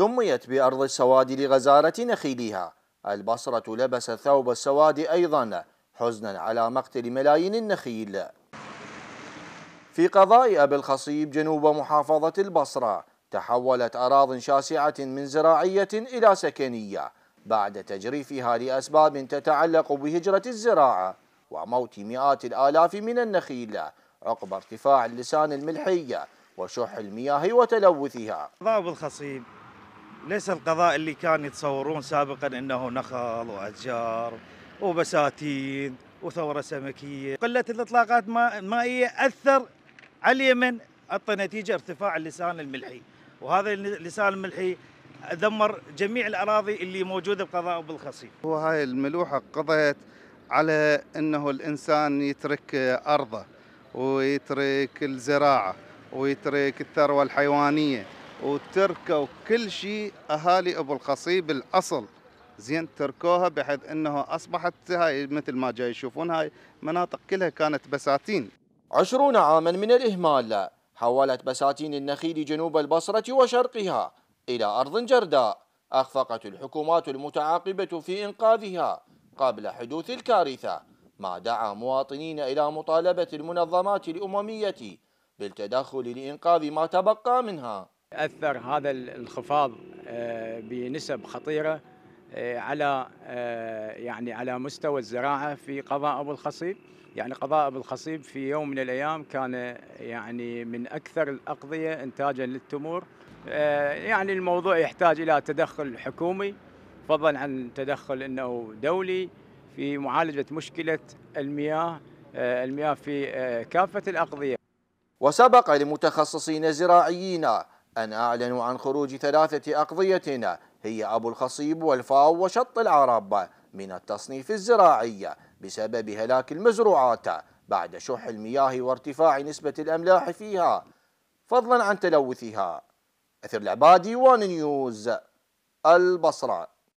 سميت بأرض السواد لغزارة نخيلها البصرة لبست ثوب السواد أيضا حزنا على مقتل ملايين النخيل في قضاء أبي الخصيب جنوب محافظة البصرة تحولت أراض شاسعة من زراعية إلى سكنية بعد تجريفها لأسباب تتعلق بهجرة الزراعة وموت مئات الآلاف من النخيل عقب ارتفاع اللسان الملحي وشح المياه وتلوثها ضاب الخصيب ليس القضاء اللي كان يتصورون سابقا انه نخل واشجار وبساتين وثوره سمكيه، قله الاطلاقات المائيه اثر على اليمن اعطى نتيجه ارتفاع اللسان الملحي، وهذا اللسان الملحي دمر جميع الاراضي اللي موجوده بقضاء ابو الخصيب. وهاي الملوحه قضت على انه الانسان يترك ارضه ويترك الزراعه ويترك الثروه الحيوانيه. وتركوا كل شيء اهالي ابو القصيب الاصل زين تركوها بحيث انه اصبحت هاي مثل ما جاي يشوفون هاي مناطق كلها كانت بساتين عشرون عاما من الاهمال حولت بساتين النخيل جنوب البصره وشرقها الى ارض جرداء اخفقت الحكومات المتعاقبه في انقاذها قبل حدوث الكارثه ما دعا مواطنين الى مطالبه المنظمات الامميه بالتدخل لانقاذ ما تبقى منها أثر هذا الانخفاض آه، بنسب خطيرة آه، على آه، يعني على مستوى الزراعة في قضاء أبو الخصيب يعني قضاء أبو الخصيب في يوم من الأيام كان يعني من أكثر الأقضية إنتاجا للتمور يعني الموضوع يحتاج إلى تدخل حكومي فضلا عن تدخل أنه دولي في معالجة مشكلة المياه المياه في كافة الأقضية وسبق لمتخصصين زراعيين أن أعلنوا عن خروج ثلاثة أقضية هي أبو الخصيب والفاو وشط العرب من التصنيف الزراعي بسبب هلاك المزروعات بعد شح المياه وارتفاع نسبة الأملاح فيها فضلا عن تلوثها أثر العبادي وان نيوز البصره